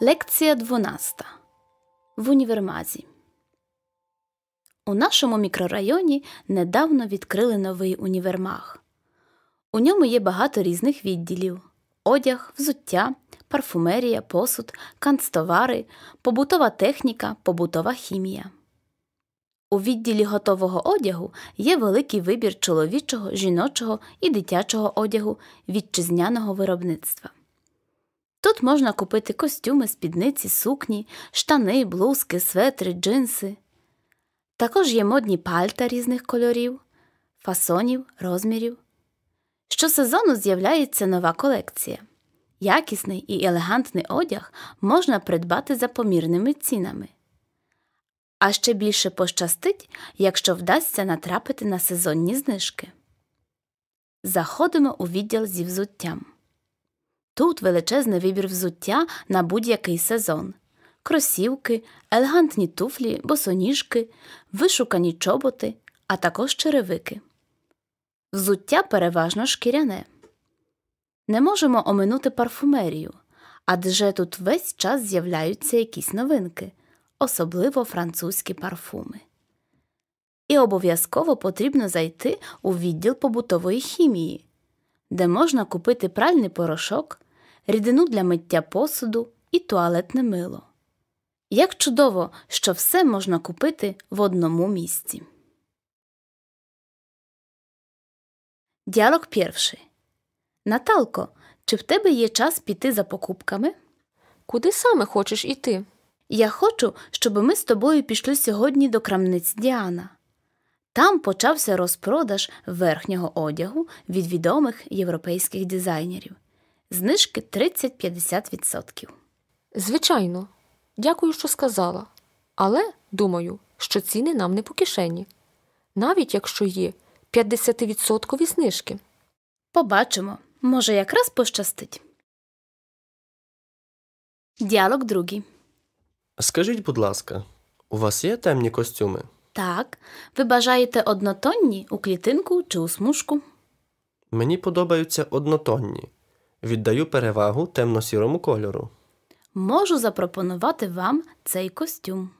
Лекція 12. В універмазі. У нашому мікрорайоні недавно відкрили новий універмаг. У ньому є багато різних відділів: одяг, взуття, парфумерія, посуд, канцтовари, побутова техніка, побутова хімія. У відділі готового одягу є великий вибір чоловічого, жіночого і дитячого одягу вітчизняного виробництва. Тут можна купити костюми, спідниці, сукні, штани, блузки, светри, джинси. Також є модні пальта різних кольорів, фасонів, розмірів. Щосезону з'являється нова колекція. Якісний і елегантний одяг можна придбати за помірними цінами. А ще більше пощастить, якщо вдасться натрапити на сезонні знижки. Заходимо у відділ зі взуттям. Тут величезний вибір взуття на будь-який сезон. Кросівки, елегантні туфлі, босоніжки, вишукані чоботи, а також черевики. Взуття переважно шкіряне. Не можемо оминути парфумерію. Адже тут весь час з'являються якісь новинки, особливо французькі парфуми. І обов'язково потрібно зайти у відділ побутової хімії, де можна купити пральний порошок, рідину для миття посуду і туалетне мило. Як чудово, що все можна купити в одному місці. Діалог перший. Наталко. Чи в тебе є час піти за покупками? Куди саме хочеш іти? Я хочу, щоб ми з тобою пішли сьогодні до крамниць Діана. Там почався розпродаж верхнього одягу від відомих європейських дизайнерів знижки 30-50%. Звичайно, дякую, що сказала. Але думаю, що ціни нам не по кишені, навіть якщо є 50% знижки. Побачимо. Може, якраз пощастить. Діалог другий. Скажіть, будь ласка, у вас є темні костюми? Так. Ви бажаєте однотонні у клітинку чи у смужку? Мені подобаються однотонні. Віддаю перевагу темно-сірому кольору. Можу запропонувати вам цей костюм.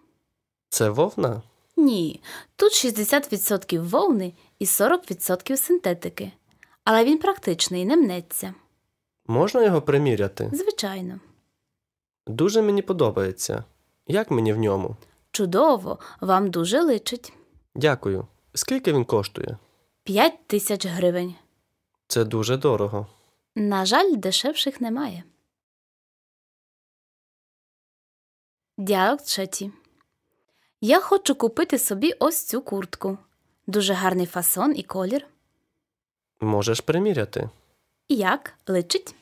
Це вовна? Ні. Тут 60% вовни і 40% синтетики. Але він практичний не мнеться. Можна його приміряти? Звичайно. Дуже мені подобається. Як мені в ньому? Чудово, вам дуже личить. Дякую. Скільки він коштує? П'ять тисяч гривень. Це дуже дорого. На жаль, дешевших немає. Діалог третій. Я хочу купити собі ось цю куртку. Дуже гарний фасон і колір. Можеш приміряти. Як личить?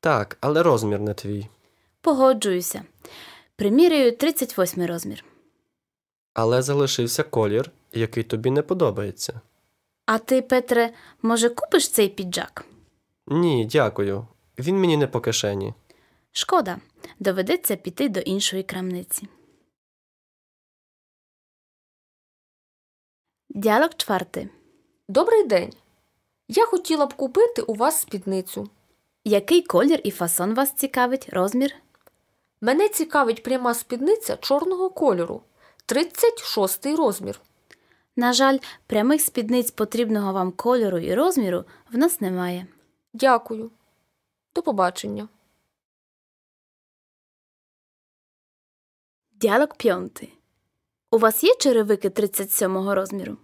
Так, але розмір не твій. Погоджуюся. Приміряю 38 розмір. Але залишився колір, який тобі не подобається. А ти, Петре, може, купиш цей піджак? Ні, дякую. Він мені не по кишені. Шкода, доведеться піти до іншої крамниці. Діалог четвертий. Добрий день. Я хотіла б купити у вас спідницю. Який колір і фасон вас цікавить розмір? Мене цікавить пряма спідниця чорного кольору. 36 розмір. На жаль, прямих спідниць потрібного вам кольору і розміру в нас немає. Дякую. До побачення. Діалог п'ятий. У вас є черевики 37-го розміру?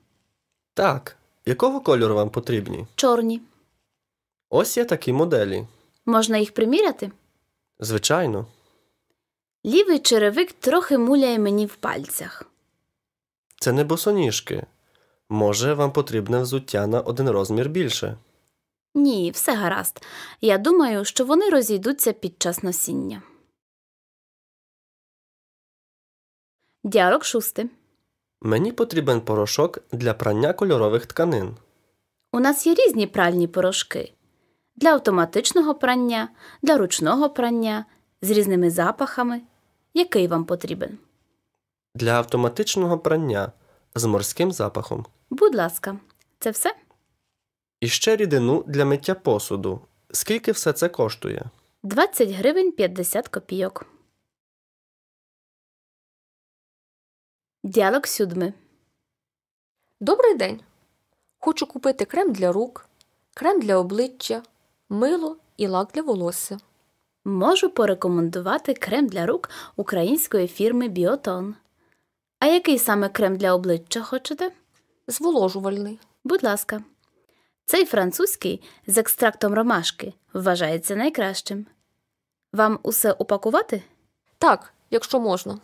Так. Якого кольору вам потрібні? Чорні. Ось є такі моделі. Можна їх приміряти? Звичайно. Лівий черевик трохи муляє мені в пальцях. Це не босоніжки. Може, вам потрібне взуття на один розмір більше. Ні, все гаразд. Я думаю, що вони розійдуться під час носіння. Діарок шустий. Мені потрібен порошок для прання кольорових тканин. У нас є різні пральні порошки для автоматичного прання, для ручного прання з різними запахами. Який вам потрібен? Для автоматичного прання з морським запахом. Будь ласка, це все. І ще рідину для миття посуду. Скільки все це коштує? 20 гривень 50 копійок. Діалог сюдми. Добрий день. Хочу купити крем для рук, крем для обличчя, мило і лак для волосся. Можу порекомендувати крем для рук української фірми Біотон. А який саме крем для обличчя хочете? Зволожувальний. Будь ласка. Цей французький з екстрактом ромашки вважається найкращим. Вам усе упакувати? Так, якщо можна.